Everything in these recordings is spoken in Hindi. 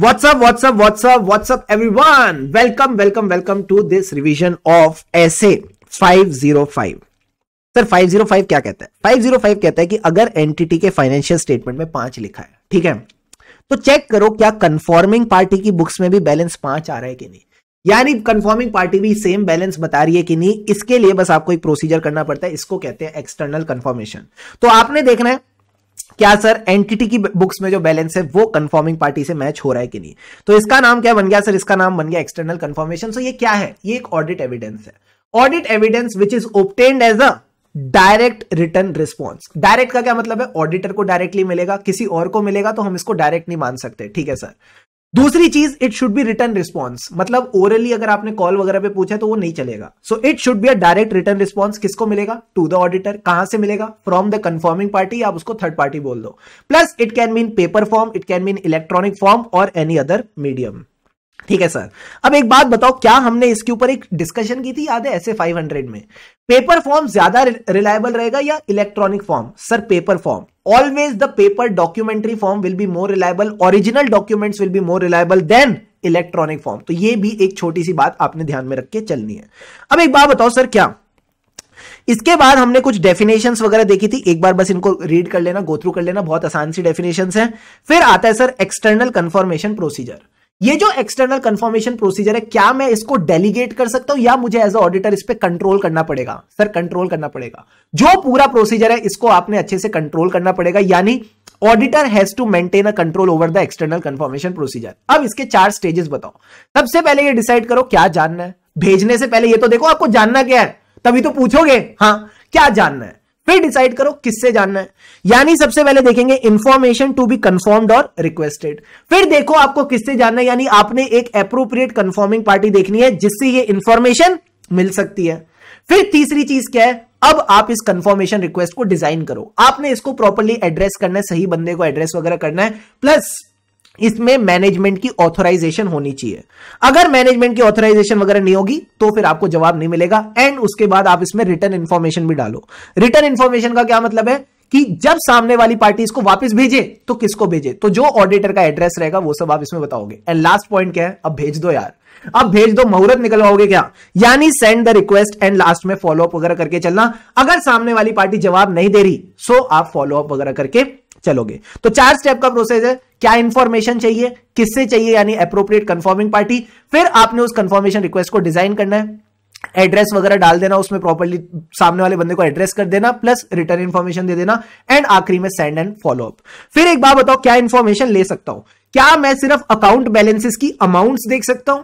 WhatsApp what's up what's up what's up what's up, welcome welcome everyone? Welcome, welcome, welcome to 505. Sir 505 क्या कहता है 505 कहता है कि अगर एंटिटी के फाइनेंशियल स्टेटमेंट में पांच लिखा है ठीक है तो चेक करो क्या कंफॉर्मिंग पार्टी की बुक्स में भी बैलेंस पांच आ रहा है कि नहीं यानी कंफॉर्मिंग पार्टी भी सेम बैलेंस बता रही है कि नहीं इसके लिए बस आपको एक प्रोसीजर करना पड़ता है इसको कहते हैं एक्सटर्नल कंफर्मेशन तो आपने देखना है क्या सर एंटिटी की बुक्स में जो बैलेंस है वो कंफर्मिंग पार्टी से मैच हो रहा है कि नहीं तो इसका नाम क्या बन गया सर इसका नाम बन गया एक्सटर्नल कंफर्मेशन सो ये क्या है ये एक ऑडिट एविडेंस है audit evidence which is obtained as a direct return response direct का क्या मतलब है ऑडिटर को डायरेक्टली मिलेगा किसी और को मिलेगा तो हम इसको डायरेक्ट नहीं मान सकते ठीक है सर दूसरी चीज it should be return response मतलब ओरली अगर आपने कॉल वगैरह पे पूछा तो वो नहीं चलेगा so it should be a direct return response किसको मिलेगा टू द ऑडिटर कहां से मिलेगा फ्रॉम द कंफर्मिंग पार्टी आप उसको थर्ड पार्टी बोल दो plus it can mean paper form it can mean electronic form और एनी अदर मीडियम ठीक है सर अब एक बात बताओ क्या हमने इसके ऊपर एक डिस्कशन की थी याद है ऐसे 500 में पेपर फॉर्म ज्यादा रिलायबल रहेगा या electronic form sir paper form always the paper documentary form will be more reliable original documents will be more reliable than electronic form तो ये भी एक छोटी सी बात आपने ध्यान में रख के चलनी है अब एक बात बताओ सर क्या इसके बाद हमने कुछ डेफिनेशंस वगैरह देखी थी एक बार बस इनको रीड कर लेना गो थ्रू कर लेना बहुत आसान सी डेफिनेशंस हैं फिर आता है सर एक्सटर्नल कंफर्मेशन प्रोसीजर ये जो एक्सटर्नल कंफर्मेशन प्रोसीजर है क्या मैं इसको डेलीगेट कर सकता हूं या मुझे एज ऑडिटर इस पर कंट्रोल करना पड़ेगा सर कंट्रोल करना पड़ेगा जो पूरा प्रोसीजर है इसको आपने अच्छे से कंट्रोल करना पड़ेगा यानी auditor has to maintain a control over the external confirmation procedure अब इसके चार स्टेजेस बताओ सबसे पहले ये डिसाइड करो क्या जानना है भेजने से पहले ये तो देखो आपको जानना क्या है तभी तो पूछोगे हाँ क्या जानना है फिर डिसाइड करो किससे जानना है यानी सबसे पहले देखेंगे इंफॉर्मेशन टू बी कंफर्म्ड और रिक्वेस्टेड फिर देखो आपको किससे जानना है यानी आपने एक अप्रोप्रिएट कंफर्मिंग पार्टी देखनी है जिससे ये इंफॉर्मेशन मिल सकती है फिर तीसरी चीज क्या है अब आप इस कंफर्मेशन रिक्वेस्ट को डिजाइन करो आपने इसको प्रॉपरली एड्रेस करना है सही बंदे को एड्रेस वगैरह करना है प्लस इसमें मैनेजमेंट की ऑथोराइजेशन होनी चाहिए अगर मैनेजमेंट की ऑथोराइजेशन वगैरह नहीं होगी तो फिर आपको जवाब नहीं मिलेगा एंड उसके बाद आप इसमें रिटर्न इंफॉर्मेशन भी डालो रिटर्न इंफॉर्मेशन का क्या मतलब है कि जब सामने वाली पार्टी इसको वापस भेजे तो किसको भेजे तो जो ऑडिटर का एड्रेस रहेगा वो सब आप इसमें बताओगे एंड लास्ट पॉइंट क्या है अब भेज दो यार अब भेज दो मुहूर्त निकलवाओगे क्या यानी send the request and last में फॉलोअप वगैरह करके चलना अगर सामने वाली पार्टी जवाब नहीं दे रही सो आप फॉलोअप वगैरह करके चलोगे तो चार स्टेप का प्रोसेस है क्या इंफॉर्मेशन चाहिए किससे चाहिए यानी अप्रोप्रिएट कंफर्मिंग पार्टी फिर आपने उस कंफर्मेशन रिक्वेस्ट को डिजाइन करना है एड्रेस वगैरह डाल देना उसमें प्रॉपरली सामने वाले बंदे को एड्रेस कर देना प्लस रिटर्न इंफॉर्मेशन दे देना एंड आखिरी में सेंड एंड फॉलो अप फिर एक बार बताओ क्या इंफॉर्मेशन ले सकता हूं क्या मैं सिर्फ अकाउंट बैलेंसेस की अमाउंट्स देख सकता हूं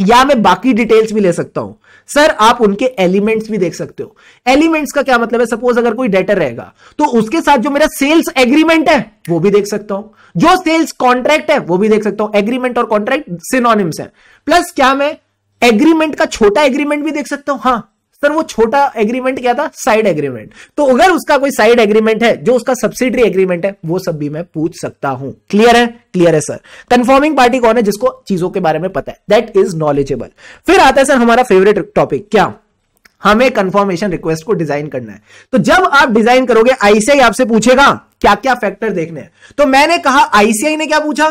या मैं बाकी डिटेल्स भी ले सकता हूं सर आप उनके एलिमेंट्स भी देख सकते हो एलिमेंट्स का क्या मतलब है सपोज अगर कोई डेटर रहेगा तो उसके साथ जो मेरा सेल्स एग्रीमेंट है वो भी देख सकता हूं जो सेल्स कॉन्ट्रैक्ट है वो भी देख सकता हूं एग्रीमेंट और कॉन्ट्रैक्ट सिनोनिम्स है प्लस क्या मैं एग्रीमेंट का छोटा एग्रीमेंट भी देख सकता हूं हाँ पर वो छोटा एग्रीमेंट क्या था साइड एग्रीमेंट तो अगर उसका कोई साइड एग्रीमेंट है जो उसका सब्सिडरी एग्रीमेंट है वो सब भी मैं पूछ सकता हूं क्लियर है क्लियर है सर कंफर्मिंग पार्टी कौन है जिसको चीजों के बारे में पता है दैट इज नॉलेजेबल फिर आता है सर हमारा फेवरेट टॉपिक क्या हमें कंफर्मेशन रिक्वेस्ट को डिजाइन करना है तो जब आप डिजाइन करोगे आईसीआई आपसे पूछेगा क्या क्या फैक्टर देखने हैं तो मैंने कहा आईसीआई ने क्या पूछा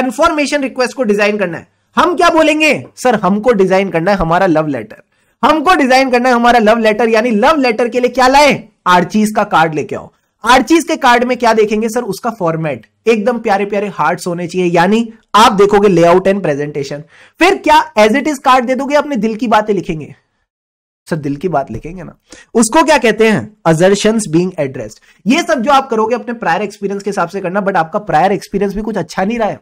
कंफर्मेशन रिक्वेस्ट को डिजाइन करना है हम क्या बोलेंगे सर हमको डिजाइन करना है हमारा लव लेटर हमको डिजाइन करना है हमारा लव लेटर यानी लव लेटर के लिए क्या लाए आर्चीज का कार्ड लेके आओ आर्चीज के कार्ड में क्या देखेंगे सर उसका फॉर्मेट एकदम प्यारे प्यारे हार्ट होने चाहिए यानी आप देखोगे लेआउट एंड प्रेजेंटेशन फिर क्या एज इट इज कार्ड दे दोगे अपने दिल की बातें लिखेंगे सर दिल की बात लिखेंगे ना उसको क्या कहते हैं अजर्शन बींग एड्रेस्ड ये सब जो आप करोगे अपने प्रायर एक्सपीरियंस के हिसाब से करना बट आपका प्रायर एक्सपीरियंस भी कुछ अच्छा नहीं रहा है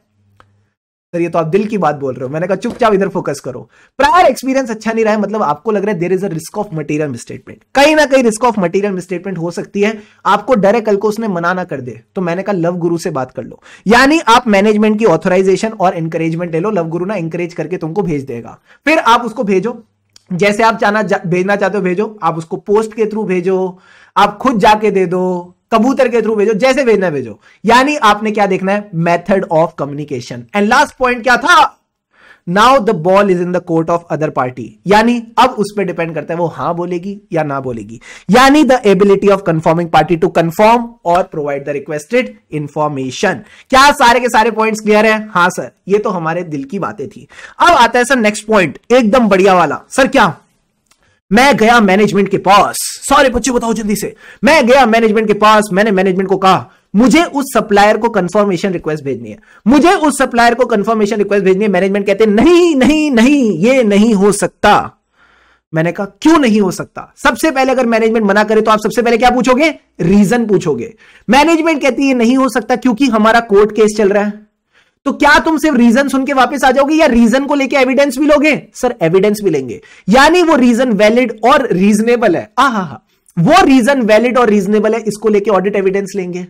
सर ये तो आप दिल की बात बोल रहे हो मैंने कहा चुपचाप इधर फोकस करो प्रायर एक्सपीरियंस अच्छा नहीं रहा है मतलब आपको लग रहा है there is a risk of material misstatement कहीं ना कहीं रिस्क ऑफ मटेरियल मिसस्टेटमेंट हो सकती है आपको डर है कल को उसने मना ना कर दे तो मैंने कहा लव गुरु से बात कर लो यानी आप मैनेजमेंट की ऑथोराइजेशन और इंकरेजमेंट ले लो लव गुरु ना इंकरेज करके तुमको भेज देगा फिर आप उसको भेजो जैसे आप चाहना भेजना चाहते हो भेजो आप उसको पोस्ट के थ्रू भेजो आप खुद जाके दे दो कबूतर के थ्रू भेजो जैसे भेजना भेजो यानी आपने क्या देखना है method of communication and last point क्या था now the ball is in the court of other party यानी अब उस पर डिपेंड करता है वो हां बोलेगी या ना बोलेगी यानी the ability of conforming party to conform और प्रोवाइड द रिक्वेस्टेड इंफॉर्मेशन क्या सारे के सारे पॉइंट क्लियर है हाँ सर ये तो हमारे दिल की बातें थी अब आता है सर नेक्स्ट पॉइंट एकदम बढ़िया वाला सर क्या मैं गया मैनेजमेंट के पास सारे बच्चे बताओ जल्दी से मैं गया मैनेजमेंट के पास मैंने मैनेजमेंट को कहा मुझे उस सप्लायर को कंफर्मेशन रिक्वेस्ट भेजनी है मुझे उस सप्लायर को कंफर्मेशन रिक्वेस्ट भेजनी है मैनेजमेंट कहते नहीं नहीं नहीं ये नहीं हो सकता मैंने कहा क्यों नहीं हो सकता सबसे पहले अगर मैनेजमेंट मना करे तो आप सबसे पहले क्या पूछोगे रीजन पूछोगे मैनेजमेंट कहती है नहीं हो सकता क्योंकि हमारा कोर्ट केस चल रहा है तो क्या तुम सिर्फ रीजन सुन के वापस आ जाओगे या रीजन को लेके एविडेंस भी लोगे सर एविडेंस भी लेंगे यानी वो रीजन वैलिड और रीजनेबल है आ हा हा वो रीजन वैलिड और रीजनेबल है इसको लेके ऑडिट एविडेंस लेंगे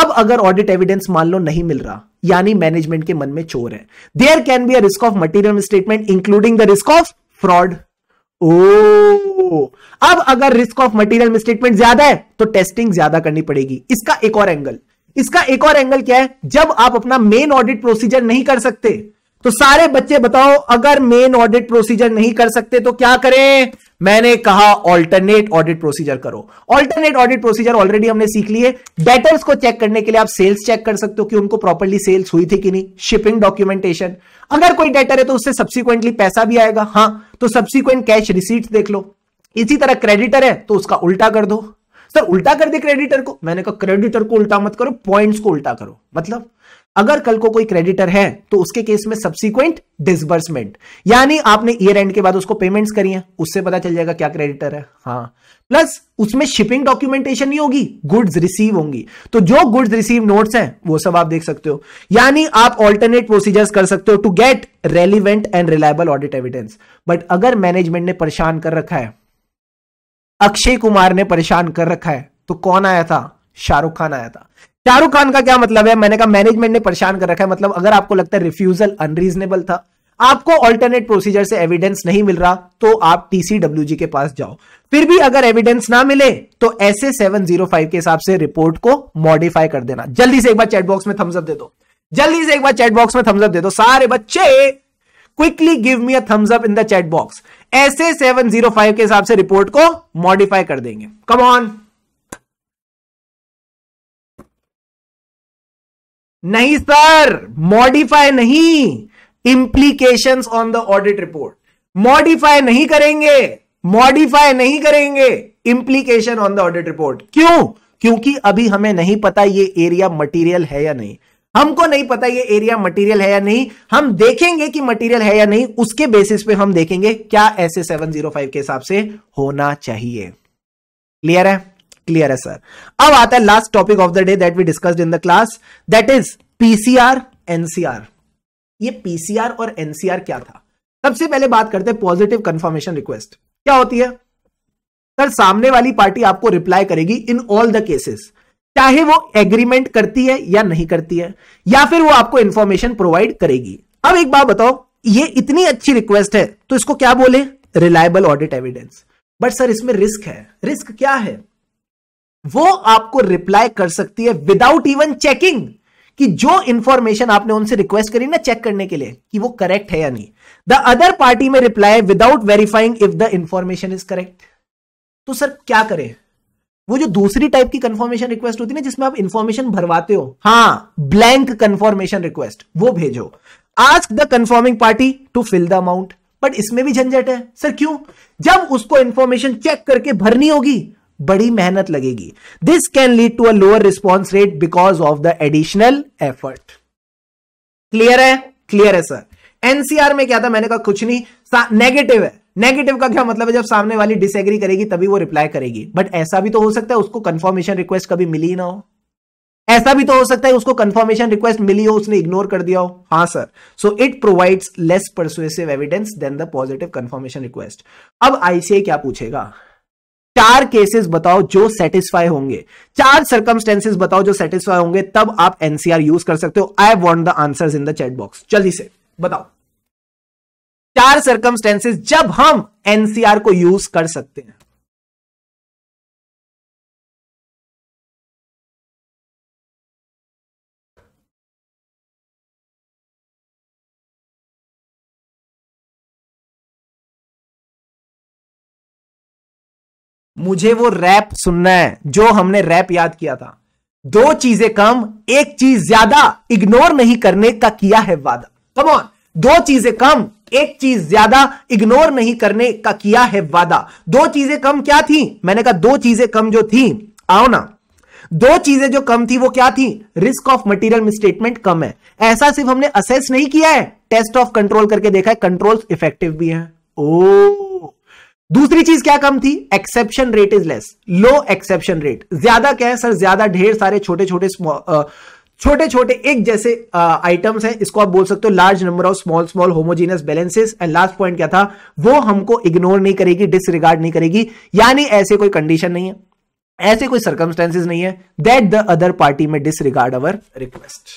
अब अगर ऑडिट एविडेंस मान लो नहीं मिल रहा यानी मैनेजमेंट के मन में चोर है there can be a risk of material statement including the risk of fraud ओ अब अगर रिस्क ऑफ मटीरियल स्टेटमेंट ज्यादा है तो टेस्टिंग ज्यादा करनी पड़ेगी इसका एक और एंगल इसका एक और एंगल क्या है जब आप अपना मेन ऑडिट प्रोसीजर नहीं कर सकते तो सारे बच्चे बताओ अगर मेन ऑडिट प्रोसीजर नहीं कर सकते तो क्या करें मैंने कहा ऑल्टरनेट ऑडिट प्रोसीजर करो ऑल्टरनेट ऑडिट प्रोसीजर ऑलरेडी हमने सीख लिए डेटर्स को चेक करने के लिए आप सेल्स चेक कर सकते हो कि उनको प्रॉपरली सेल्स हुई थी कि नहीं शिपिंग डॉक्यूमेंटेशन अगर कोई डेटर है तो उससे सब्सिक्वेंटली पैसा भी आएगा हाँ तो सब्सिक्वेंट कैश रिसीट देख लो इसी तरह क्रेडिटर है तो उसका उल्टा कर दो सर उल्टा कर दे क्रेडिटर को मैंने कहा क्रेडिटर को उल्टा मत करो पॉइंट्स को उल्टा करो मतलब अगर कल को कोई क्रेडिटर है तो उसके केस में सब्सिक्वेंट डिसबर्समेंट यानी आपने ईयर एंड के बाद उसको पेमेंट्स करी है उससे पता चल जाएगा क्या क्रेडिटर है हाँ प्लस उसमें शिपिंग डॉक्यूमेंटेशन नहीं होगी गुड्स रिसीव होंगी तो जो गुड्स रिसीव नोट्स हैं वो सब आप देख सकते हो यानी आप ऑल्टरनेट प्रोसीजर्स कर सकते हो to get relevant and reliable audit evidence but अगर मैनेजमेंट ने परेशान कर रखा है अक्षय कुमार ने परेशान कर रखा है तो कौन आया था शाहरुख खान आया था शाहरुख खान का क्या मतलब है मैंने कहा मैनेजमेंट ने परेशान कर रखा है मतलब अगर आपको लगता है रिफ्यूजल अनरीजनेबल था आपको ऑल्टरनेट प्रोसीजर से एविडेंस नहीं मिल रहा तो आप टीसीडब्ल्यू के पास जाओ फिर भी अगर एविडेंस ना मिले तो ऐसे सेवन जीरो फाइव के हिसाब से रिपोर्ट को मॉडिफाई कर देना जल्दी से एक बार चैट बॉक्स में थम्सअप दे दो जल्दी से एक बार चैटबॉक्स में थम्सअप दे दो सारे बच्चे quickly give me a thumbs up in the chat box ऐसे 705 के हिसाब से रिपोर्ट को मॉडिफाई कर देंगे कम ऑन नहीं सर मॉडिफाई नहीं implications on the audit report modify नहीं करेंगे मॉडिफाई नहीं करेंगे implication on the audit report क्यों क्योंकि अभी हमें नहीं पता ये एरिया मटेरियल है या नहीं हमको नहीं पता ये एरिया मटेरियल है या नहीं हम देखेंगे कि मटेरियल है या नहीं उसके बेसिस पे हम देखेंगे क्या ऐसे 705 के हिसाब से होना चाहिए क्लियर है क्लियर है सर अब आता है last topic of the day that we discussed in the class that is PCR NCR ये पीसीआर और एनसीआर क्या था सबसे पहले बात करते हैं पॉजिटिव कंफर्मेशन रिक्वेस्ट क्या होती है सर सामने वाली पार्टी आपको रिप्लाई करेगी इन ऑल द केसेस चाहे वो एग्रीमेंट करती है या नहीं करती है या फिर वो आपको इंफॉर्मेशन प्रोवाइड करेगी अब एक बात बताओ ये इतनी अच्छी रिक्वेस्ट है तो इसको क्या बोले reliable audit evidence but sir इसमें रिस्क है रिस्क क्या है वो आपको रिप्लाई कर सकती है विदाउट इवन चेकिंग कि जो इंफॉर्मेशन आपने उनसे रिक्वेस्ट करी ना चेक करने के लिए कि वो करेक्ट है या नहीं the other party may reply without verifying if the information is correct तो सर क्या करें वो जो दूसरी टाइप की कंफर्मेशन रिक्वेस्ट होती है ना जिसमें आप इंफॉर्मेशन भरवाते हो हाँ ब्लैंक कंफर्मेशन रिक्वेस्ट वो भेजो ask the confirming party to fill the amount but इसमें भी झंझट है सर क्यों जब उसको इंफॉर्मेशन चेक करके भरनी होगी बड़ी मेहनत लगेगी this can lead to a lower response rate because of the additional effort clear है क्लियर है सर एनसीआर में क्या था मैंने कहा कुछ नहीं नेगेटिव है नेगेटिव का क्या मतलब है जब सामने वाली डिसएग्री करेगी तभी वो रिप्लाई करेगी बट ऐसा भी तो हो सकता है उसको कंफर्मेशन रिक्वेस्ट कभी मिली ना हो ऐसा भी तो हो सकता है उसको कंफर्मेशन रिक्वेस्ट मिली हो उसने इग्नोर कर दिया हो हाँ sir so it provides less persuasive evidence than the positive confirmation request अब आईसीए क्या पूछेगा चार केसेस बताओ जो सेटिस्फाई होंगे चार सर्कमस्टेंसेस बताओ जो सेटिस्फाई होंगे तब आप एनसीआर यूज कर सकते हो I want the answer in the chat box जल्दी से बताओ चार सर्कमस्टेंसेस जब हम एनसीआर को यूज कर सकते हैं मुझे वो रैप सुनना है जो हमने रैप याद किया था दो चीजें कम एक चीज ज्यादा इग्नोर नहीं करने का किया है वादा कम ऑन दो चीजें कम एक चीज ज्यादा इग्नोर नहीं करने का किया है वादा दो चीजें कम क्या थी मैंने कहा दो चीजें कम जो थी आओ ना दो चीजें जो कम थी वो क्या थी रिस्क ऑफ मटेरियल मिसस्टेटमेंट कम है ऐसा सिर्फ हमने असेस नहीं किया है टेस्ट ऑफ कंट्रोल करके देखा है कंट्रोल इफेक्टिव भी है ओ oh! दूसरी चीज क्या कम थी exception rate is less low exception rate ज्यादा क्या है सर ज्यादा ढेर सारे छोटे छोटे छोटे छोटे एक जैसे आइटम्स हैं इसको आप बोल सकते हो large number of small small homogeneous balances and last point क्या था वो हमको इग्नोर नहीं करेगी डिसरिगार्ड नहीं करेगी यानी ऐसे कोई कंडीशन नहीं है ऐसे कोई सर्कमस्टेंसेज नहीं है that the other party may disregard our request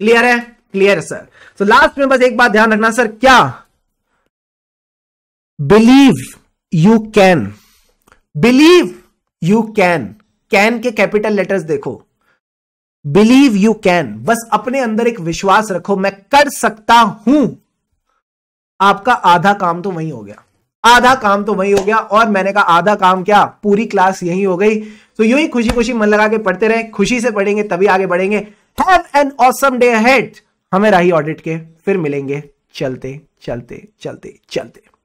clear है क्लियर सर तो लास्ट में बस एक बात ध्यान रखना सर क्या believe you can believe you can can के कैपिटल लेटर्स देखो बिलीव यू कैन बस अपने अंदर एक विश्वास रखो मैं कर सकता हूं आपका आधा काम तो वही हो गया आधा काम तो वही हो गया और मैंने कहा आधा काम क्या पूरी क्लास यही हो गई तो यू ही खुशी खुशी मन लगा के पढ़ते रहे खुशी से पढ़ेंगे तभी आगे बढ़ेंगे हैव एन ऑसम डे हेड हमें राही ऑडिट के फिर मिलेंगे चलते चलते चलते चलते